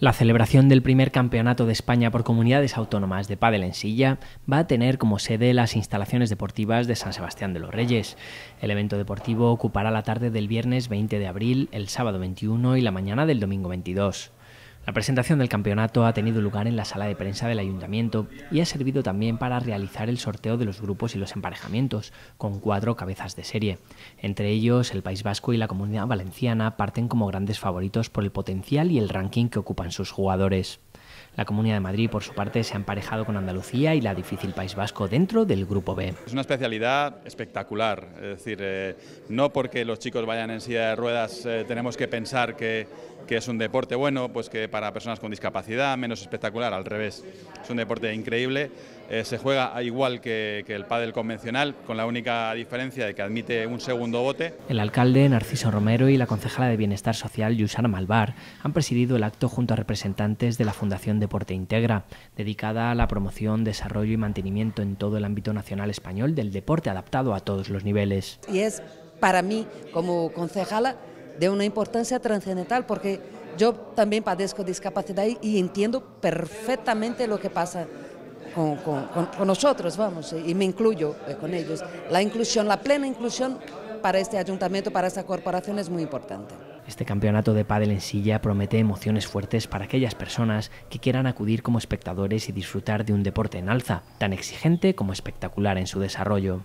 La celebración del primer campeonato de España por comunidades autónomas de pádel en silla va a tener como sede las instalaciones deportivas de San Sebastián de los Reyes. El evento deportivo ocupará la tarde del viernes 20 de abril, el sábado 21 y la mañana del domingo 22. La presentación del campeonato ha tenido lugar en la sala de prensa del ayuntamiento y ha servido también para realizar el sorteo de los grupos y los emparejamientos, con cuatro cabezas de serie. Entre ellos, el País Vasco y la Comunidad Valenciana parten como grandes favoritos por el potencial y el ranking que ocupan sus jugadores. La Comunidad de Madrid, por su parte, se ha emparejado con Andalucía y la difícil País Vasco dentro del Grupo B. Es una especialidad espectacular, es decir, eh, no porque los chicos vayan en silla de ruedas eh, tenemos que pensar que que es un deporte bueno, pues que para personas con discapacidad, menos espectacular, al revés, es un deporte increíble. Eh, se juega igual que, el pádel convencional, con la única diferencia de que admite un segundo bote. El alcalde Narciso Romero y la concejala de Bienestar Social Yusana Malvar han presidido el acto junto a representantes de la Fundación Deporte Integra, dedicada a la promoción, desarrollo y mantenimiento en todo el ámbito nacional español del deporte adaptado a todos los niveles. Y es para mí, como concejala, de una importancia trascendental porque yo también padezco discapacidad y, entiendo perfectamente lo que pasa con, con, nosotros, vamos, y me incluyo eh, con ellos. La inclusión, la plena inclusión para este ayuntamiento, para esta corporación es muy importante. Este campeonato de pádel en silla promete emociones fuertes para aquellas personas que quieran acudir como espectadores y disfrutar de un deporte en alza, tan exigente como espectacular en su desarrollo.